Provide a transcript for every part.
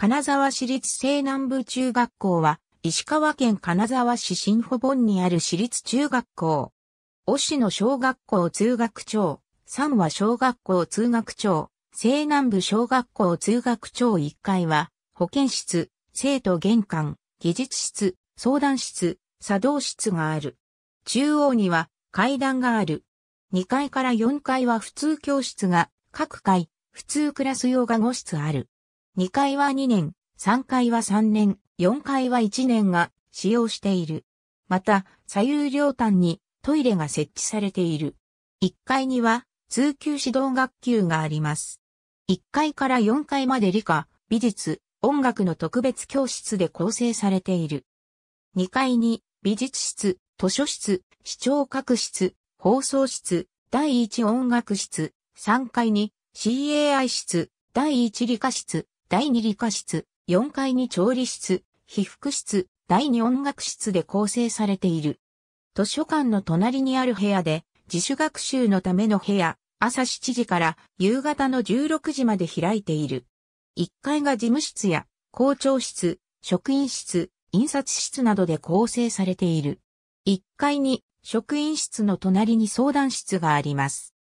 金沢市立西南部中学校は、石川県金沢市新保本にある市立中学校。しの小学校通学長、三和小学校通学長、西南部小学校通学長1階は、保健室、生徒玄関、技術室、相談室、作動室がある。中央には階段がある。2階から4階は普通教室が、各階、普通クラス用が5室ある。2階は2年、3階は3年、4階は1年が使用している。また、左右両端にトイレが設置されている。1階には通級指導学級があります。1階から4階まで理科、美術、音楽の特別教室で構成されている。2階に美術室、図書室、視聴覚室、放送室、第1音楽室、3階に CAI 室、第1理科室、第二理科室、4階に調理室、被服室、第二音楽室で構成されている。図書館の隣にある部屋で、自主学習のための部屋、朝7時から夕方の16時まで開いている。1階が事務室や校長室、職員室、印刷室などで構成されている。1階に職員室の隣に相談室があります。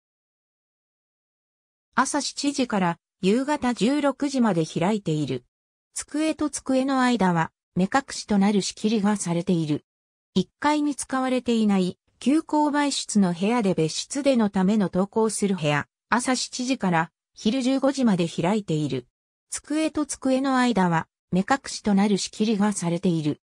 朝7時から夕方16時まで開いている。机と机の間は目隠しとなる仕切りがされている。1階に使われていない急行外室の部屋で別室でのための登校する部屋、朝7時から昼15時まで開いている。机と机の間は目隠しとなる仕切りがされている。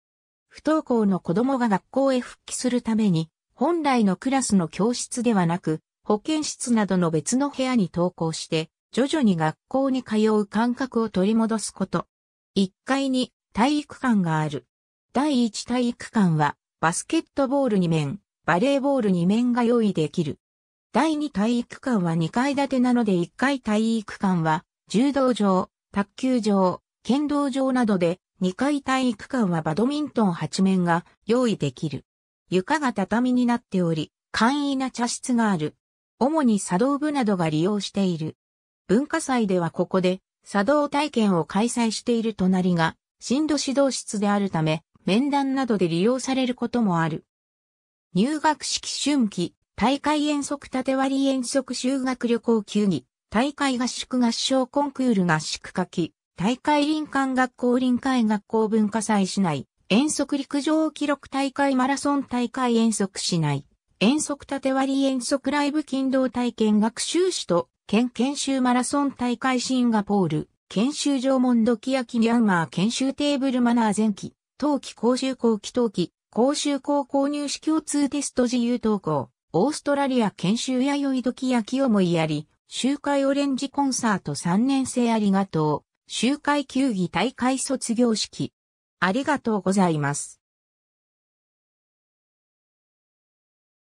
不登校の子供が学校へ復帰するために、本来のクラスの教室ではなく、保健室などの別の部屋に登校して、徐々に学校に通う感覚を取り戻すこと。1階に体育館がある。第1体育館は、バスケットボール2面、バレーボール2面が用意できる。第2体育館は2階建てなので1階体育館は、柔道場、卓球場、剣道場などで、2階体育館はバドミントン8面が用意できる。床が畳になっており、簡易な茶室がある。主に茶道部などが利用している。文化祭ではここで茶道体験を開催している隣が、震度指導室であるため、面談などで利用されることもある。入学式春季、大会遠足縦割り遠足修学旅行球技、大会合宿合唱コンクール合宿書き、大会林間学校臨海学校文化祭市内、遠足陸上記録大会マラソン大会遠足市内、遠足縦割り遠足ライブ勤労体験学習士と県研修マラソン大会シンガポール、研修場門ドキヤキミャンマー研修テーブルマナー前期、冬季講習後期冬季、講習校購入試共通テスト自由登校、オーストラリア研修やよいドキヤキ思いやり、集会オレンジコンサート3年生ありがとう、集会球技大会卒業式。ありがとうございます。